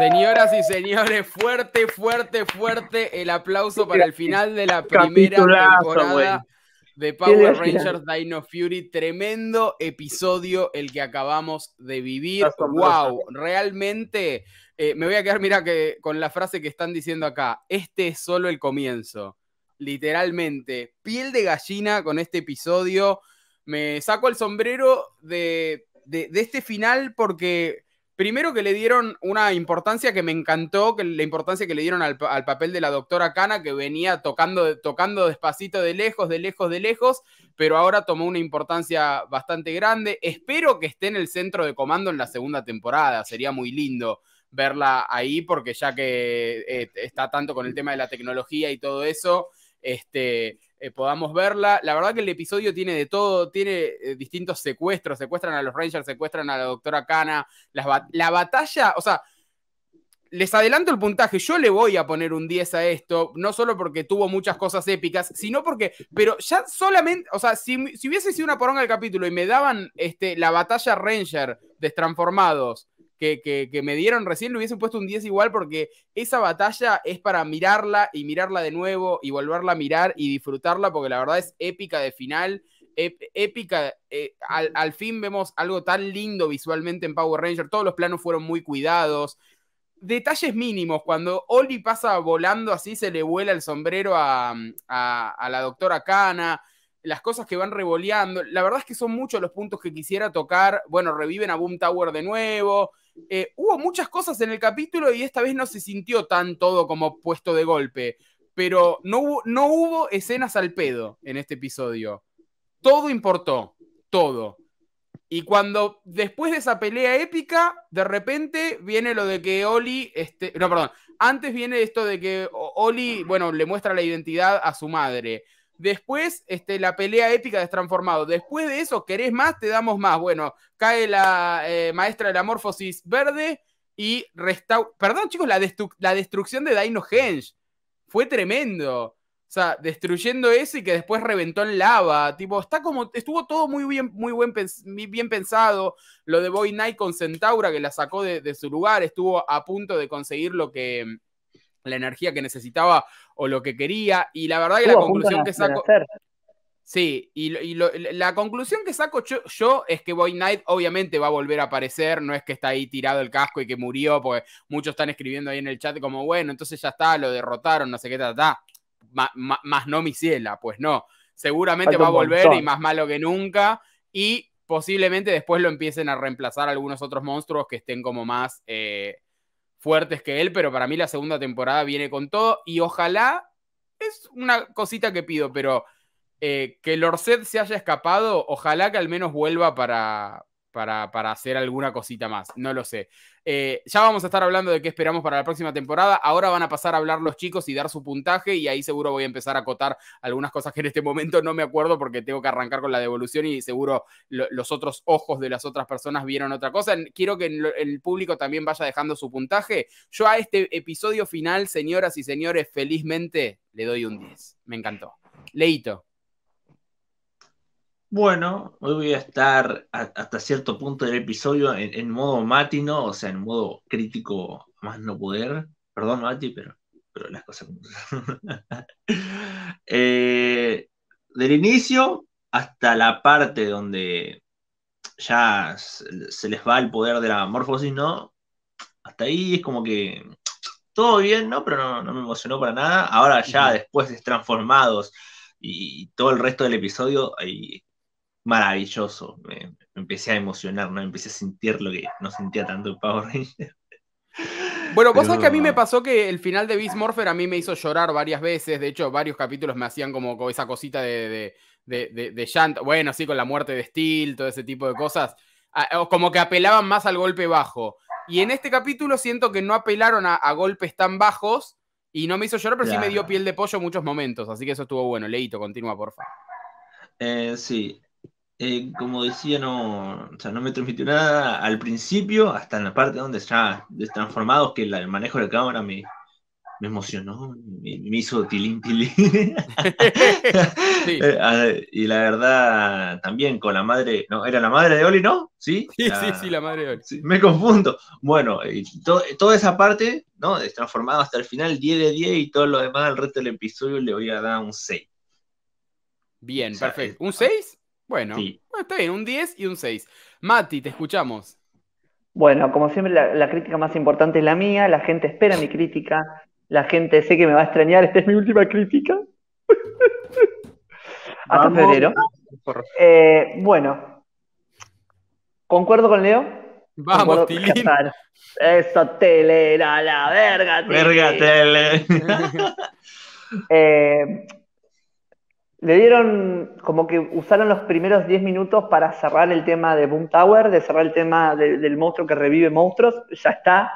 Señoras y señores, fuerte, fuerte, fuerte el aplauso para el final de la primera temporada de Power Rangers Dino Fury. Tremendo episodio el que acabamos de vivir. ¡Wow! Realmente eh, me voy a quedar, mira, que, con la frase que están diciendo acá. Este es solo el comienzo. Literalmente, piel de gallina con este episodio. Me saco el sombrero de este final porque Primero que le dieron una importancia que me encantó, que la importancia que le dieron al, papel de la doctora Cana, que venía tocando, tocando despacito de lejos, de lejos, de lejos, pero ahora tomó una importancia bastante grande. Espero que esté en el centro de comando en la segunda temporada, sería muy lindo verla ahí, porque ya que eh, está tanto con el tema de la tecnología y todo eso, este, eh, podamos verla. La verdad que el episodio tiene de todo, tiene eh, distintos secuestros, secuestran a los Rangers, secuestran a la doctora Kana, la, batalla, o sea, les adelanto el puntaje, yo le voy a poner un 10 a esto, no solo porque tuvo muchas cosas épicas, sino porque, pero ya solamente, o sea, si, hubiese sido una poronga el capítulo y me daban este, la batalla Ranger destransformados que, me dieron recién, le hubiesen puesto un 10 igual porque esa batalla es para mirarla y mirarla de nuevo y volverla a mirar y disfrutarla porque la verdad es épica de final, épica. Eh, al, fin vemos algo tan lindo visualmente en Power Ranger, todos los planos fueron muy cuidados. Detalles mínimos, cuando Oli pasa volando así, se le vuela el sombrero a, a la doctora Kana las cosas que van revoleando. La verdad es que son muchos los puntos que quisiera tocar. Bueno, reviven a Boom Tower de nuevo. Eh, hubo muchas cosas en el capítulo y esta vez no se sintió tan todo como puesto de golpe. Pero no hubo, no hubo escenas al pedo en este episodio. Todo importó, todo. Y cuando después de esa pelea épica, de repente viene lo de que Oli, este, no, perdón, antes viene esto de que Oli, bueno, le muestra la identidad a su madre. Después, este, la pelea épica de transformado. Después de eso, ¿querés más? Te damos más. Bueno, cae la eh, maestra de la morfosis verde y restaura. Perdón, chicos, la, la, destrucción de Dino Henge fue tremendo. O sea, destruyendo eso y que después reventó en lava. Tipo, está como. Estuvo todo muy bien, muy buen bien pensado. Lo de Boy Night con Centaura, que la sacó de su lugar. Estuvo a punto de conseguir lo que la energía que necesitaba o lo que quería. Y la verdad que la conclusión que saco... Sí, y, la conclusión que saco yo, es que Boy Knight obviamente va a volver a aparecer, no es que está ahí tirado el casco y que murió, porque muchos están escribiendo ahí en el chat como, bueno, entonces ya está, lo derrotaron, no sé qué, ta, más no mi ciela, pues no. Seguramente va a volver y más malo que nunca, y posiblemente después lo empiecen a reemplazar algunos otros monstruos que estén como más... Eh, fuertes que él, pero para mí la segunda temporada viene con todo y ojalá, es una cosita que pido, pero que eh, que Lorset se haya escapado, ojalá que al menos vuelva para, para, hacer alguna cosita más, no lo sé. Eh, ya vamos a estar hablando de qué esperamos para la próxima temporada, ahora van a pasar a hablar los chicos y dar su puntaje y ahí seguro voy a empezar a acotar algunas cosas que en este momento no me acuerdo porque tengo que arrancar con la devolución y seguro los otros ojos de las otras personas vieron otra cosa. Quiero que el público también vaya dejando su puntaje. Yo a este episodio final, señoras y señores, felizmente le doy un 10. Me encantó. Leito. Bueno, hoy voy a estar hasta cierto punto del episodio en, modo matino, o sea, en modo crítico más no poder. Perdón, Mati, pero, pero las cosas eh, del inicio hasta la parte donde ya se les va el poder de la morfosis, ¿no? Hasta ahí es como que todo bien, ¿no? Pero no, no me emocionó para nada. Ahora ya después de transformados y todo el resto del episodio, ahí maravilloso. Me, empecé a emocionar, ¿no? Empecé a sentir lo que no sentía tanto el Power Bueno, vos sabés que a mí me pasó que el final de Beast Morpher a mí me hizo llorar varias veces. De hecho, varios capítulos me hacían como esa cosita de, de, llanto. Bueno, sí, con la muerte de Steel, todo ese tipo de cosas. Como que apelaban más al golpe bajo. Y en este capítulo siento que no apelaron a, golpes tan bajos y no me hizo llorar, pero sí me dio piel de pollo muchos momentos. Así que eso estuvo bueno. leíto continúa, porfa. Eh, sí, eh, como decía, no, no me transmitió nada al principio, hasta en la parte donde está destransformado, que el manejo de la cámara me, me emocionó, me, hizo tilín tilín. Eh, ah, y la verdad, también con la madre, no, era la madre de Oli, ¿no? Sí, sí, sí, la madre de Oli. me confundo. Bueno, y toda esa parte, ¿no? Destransformado hasta el final, 10 de 10 y todo lo demás, el resto del episodio le voy a dar un 6. Bien, perfecto. ¿Un 6? Bueno, está bien, un 10 y un 6. Mati, te escuchamos. Bueno, como siempre, la, crítica más importante es la mía, la gente espera mi crítica, la gente sé que me va a extrañar, esta es mi última crítica. Hasta febrero. Eh, bueno, concuerdo con Leo. Vamos, Tilín. Eso, tele, la, la verga, Verga, tele. eh, le dieron como que usaron los primeros 10 minutos para cerrar el tema de Boom Tower, de cerrar el tema del monstruo que revive monstruos, ya está.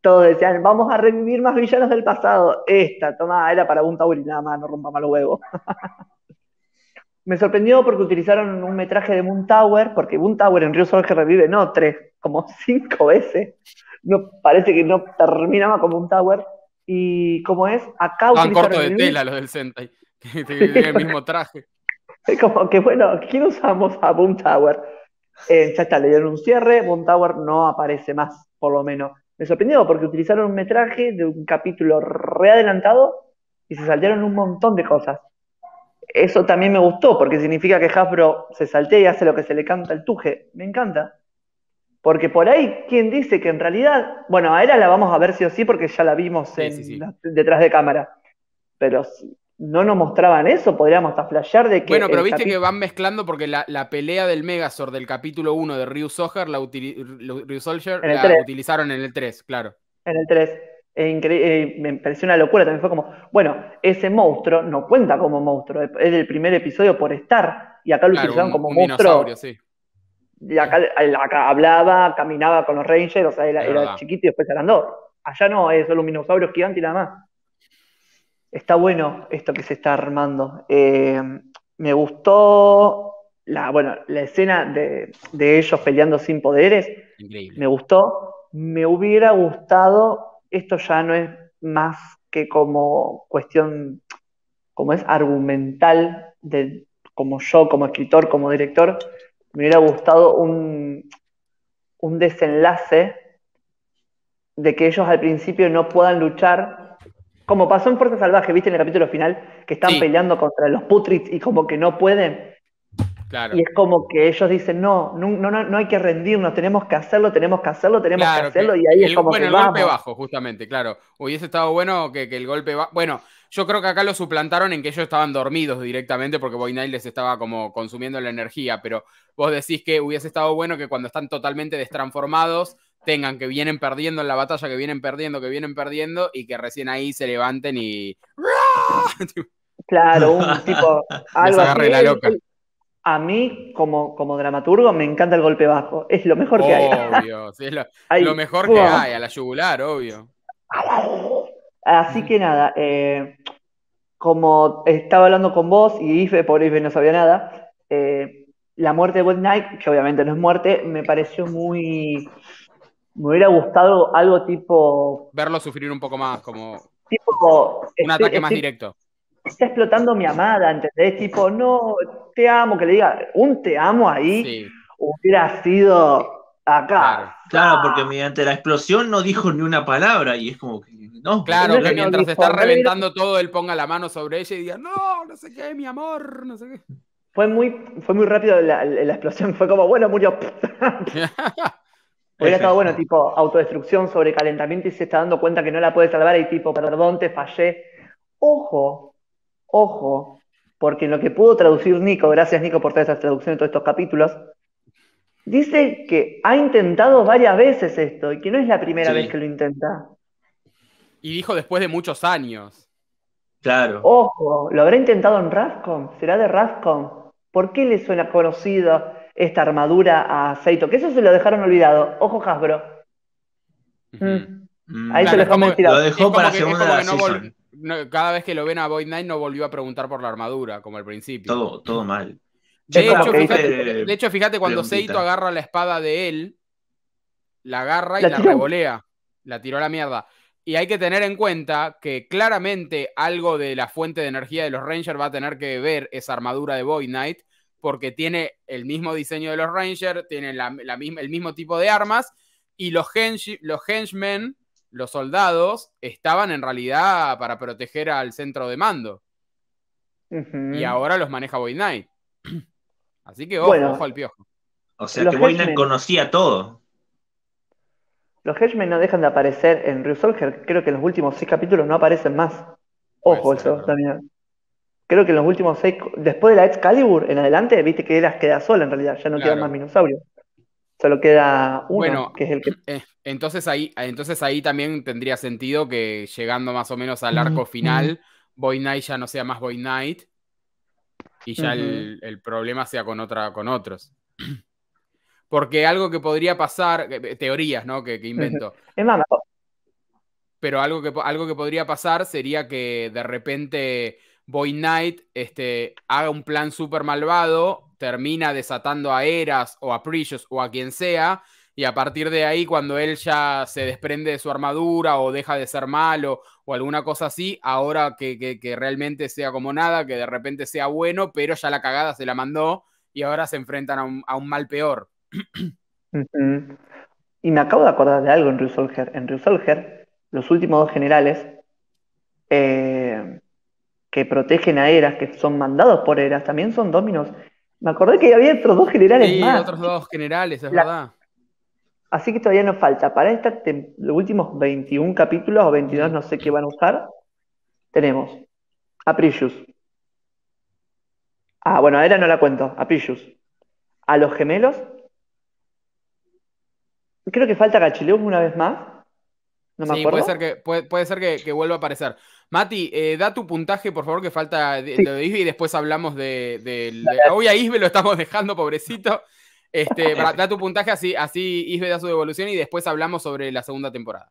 Todos decían, vamos a revivir más villanos del pasado. Esta, toma, era para Boom Tower y nada más, no rompa mal huevo. Me sorprendió porque utilizaron un metraje de Boom Tower, porque Boom Tower en Río Sol que revive, no, tres, como cinco veces. No, parece que no terminaba con Boom Tower. Y como es, acá Tan corto de tela los del Sentai. el mismo traje. Es como que, bueno, ¿quién usamos a Boom Tower? Eh, ya está, le dieron un cierre, Boom Tower no aparece más, por lo menos. Me sorprendió porque utilizaron un metraje de un capítulo readelantado y se saltaron un montón de cosas. Eso también me gustó porque significa que Hasbro se saltea y hace lo que se le canta al tuje. Me encanta. Porque por ahí, ¿quién dice que en realidad, bueno, a Era la vamos a ver sí o sí porque ya la vimos detrás de cámara. Pero no nos mostraban eso, podríamos hasta flashear de que. Bueno, pero viste que van mezclando porque la, pelea del Megazord del capítulo 1 de Ryu Soldier la, utilizaron en el 3, claro. En el 3. E eh, me pareció una locura, también fue como, bueno, ese monstruo no cuenta como monstruo, es del primer episodio por estar, y acá lo utilizaron como un monstruo. Sí. Y acá, hablaba, caminaba con los Rangers, o sea, era, chiquito y después se agrandó. Allá no, es solo un dinosaurio gigante y nada más. Está bueno esto que se está armando. Eh, me gustó la, bueno, la escena de, de ellos peleando sin poderes. Me gustó. Me hubiera gustado, esto ya no es más que como cuestión, como es argumental, de, como yo, como escritor, como director, me hubiera gustado un, un desenlace de que ellos al principio no puedan luchar como pasó en Fuerza Salvaje, ¿viste? En el capítulo final, que están peleando contra los putrits y como que no pueden. Y es como que ellos dicen, no, no, no, no hay que rendirnos, tenemos que hacerlo, tenemos que hacerlo, tenemos que hacerlo, y ahí es como bueno, el golpe bajo, justamente, claro. Hubiese estado bueno que, que el golpe bajo. Bueno, yo creo que acá lo suplantaron en que ellos estaban dormidos directamente porque Night les estaba como consumiendo la energía, pero vos decís que hubiese estado bueno que cuando están totalmente destransformados tengan, que vienen perdiendo en la batalla, que vienen perdiendo, que vienen perdiendo y que recién ahí se levanten y... Claro, un tipo... Algo A mí, como, como dramaturgo, me encanta el golpe bajo. Es lo mejor que hay. Obvio, es lo, mejor que hay, a la yugular, obvio. Así que nada, eh, como estaba hablando con vos y Ife, por Ife no sabía nada, eh, la muerte de Wet Knight, que obviamente no es muerte, me pareció muy me hubiera gustado algo tipo... Verlo sufrir un poco más, como... Tipo, un ataque más directo. Está explotando mi amada, ¿entendés? Tipo, no, te amo, que le diga, un te amo ahí sí. hubiera sido acá. Claro. porque mediante la explosión no dijo ni una palabra y es como que no. Claro, que mientras está reventando todo, él ponga la mano sobre ella y diga, no, no sé qué, mi amor, no sé qué. Fue muy, fue muy rápido la, la explosión, fue como, bueno, murió. Hubiera estado bueno, tipo, autodestrucción, sobrecalentamiento y se está dando cuenta que no la puede salvar y tipo, perdón, te fallé. Ojo, ojo, porque en lo que pudo traducir Nico, gracias Nico por todas esas traducciones de todos estos capítulos, dice que ha intentado varias veces esto y que no es la primera vez que lo intenta. Y dijo después de muchos años. Claro. Ojo, ¿lo habrá intentado en Rascom? ¿Será de Rascom? ¿Por qué le suena conocido? esta armadura a Seito que eso se lo dejaron olvidado. Ojo Hasbro. Mm. Mm. Ahí se lo dejamos tirado. Lo dejó para segunda cada vez que lo ven a Void Knight no volvió a preguntar por la armadura, como al principio. Todo, todo mal. De, hecho, fíjate, cuando Seito agarra la espada de él, la agarra y la, la revolea. La tiró a la mierda. Y hay que tener en cuenta que claramente algo de la fuente de energía de los Rangers va a tener que ver esa armadura de Void Knight, porque tiene el mismo diseño de los Rangers, tiene la, el mismo tipo de armas y los, los henchmen, los soldados, estaban en realidad para proteger al centro de mando. Y ahora los maneja Void Knight. Así que ojo, ojo al piojo. O sea que Void Knight conocía todo. Los henchmen no dejan de aparecer en Soldier, Creo que en los últimos seis capítulos no aparecen más. Ojo, eso también creo que en los últimos seis, después de la Excalibur en adelante, viste que las queda sola en realidad, ya no quedan más Minosaurios. Solo queda uno, que es el que. Eh, entonces, ahí, entonces ahí también tendría sentido que llegando más o menos al arco final, Boy Knight ya no sea más Boy Knight y ya el, problema sea con, otra, con otros. Porque algo que podría pasar, eh, eh, teorías, ¿no? Que, invento. Es más, pero algo que, algo que podría pasar sería que de repente Boy Knight este, haga un plan súper malvado, termina desatando a Eras o a Precious o a quien sea, y a partir de ahí, cuando él ya se desprende de su armadura o deja de ser malo o alguna cosa así, ahora que, realmente sea como nada, que de repente sea bueno, pero ya la cagada se la mandó y ahora se enfrentan a un, mal peor. Y me acabo de acordar de algo en Resolver, En Resolver los últimos dos generales eh, que protegen a Eras, que son mandados por Eras, también son dominos. Me acordé que había otros dos generales sí, otros dos generales, es verdad. Así que todavía nos falta. Para estos los últimos 21 capítulos o 22, no sé qué van a usar, tenemos a Ah, bueno, a Era no la cuento, a A los gemelos. Creo que falta Cachileus una vez más sí, Puede ser, que, puede, ser que, vuelva a aparecer. Mati, eh, da tu puntaje, por favor, que falta de, de Isbe y después hablamos de. de, Hoy a Isbe lo estamos dejando, pobrecito. Este, da tu puntaje, así, así Isbe da su devolución y después hablamos sobre la segunda temporada.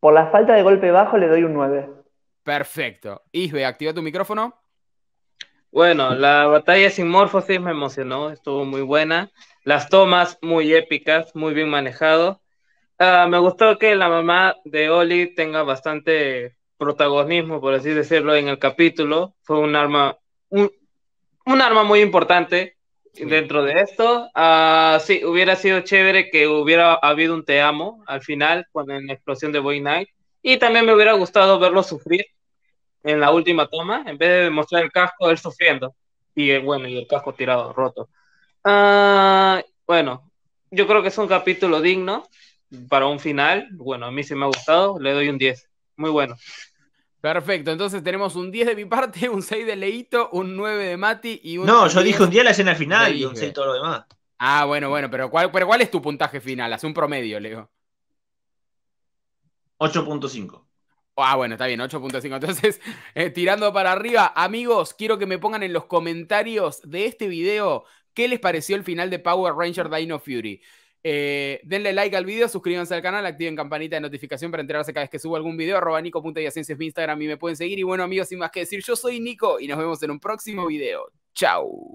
Por la falta de golpe bajo le doy un 9. Perfecto. Isbe, activa tu micrófono. Bueno, la batalla sin morfosis me emocionó, estuvo muy buena. Las tomas muy épicas, muy bien manejado. Ah, me gustó que la mamá de Oli tenga bastante protagonismo, por así decirlo, en el capítulo. Fue un arma, un, arma muy importante dentro de esto. Ah, sí, hubiera sido chévere que hubiera habido un te amo al final, cuando en la explosión de Boy Night Y también me hubiera gustado verlo sufrir en la última toma, en vez de mostrar el casco, él sufriendo. Y eh, bueno, y el casco tirado, roto. Ah, bueno, yo creo que es un capítulo digno para un final, bueno, a mí se me ha gustado, le doy un 10. Muy bueno. Perfecto, entonces tenemos un 10 de mi parte, un 6 de Leito, un 9 de Mati y un. No, yo dije un 10 la escena final y un 6 todo lo demás. Ah, bueno, bueno, pero ¿cuál, pero ¿cuál es tu puntaje final? Hace un promedio, Leo. 8.5. Ah, bueno, está bien, 8.5. Entonces, eh, tirando para arriba, amigos, quiero que me pongan en los comentarios de este video qué les pareció el final de Power Ranger Dino Fury. Eh, denle like al video, suscríbanse al canal, activen campanita de notificación para enterarse cada vez que subo algún video. Arroba mi Instagram y me pueden seguir. Y bueno, amigos, sin más que decir, yo soy Nico y nos vemos en un próximo video. Chao.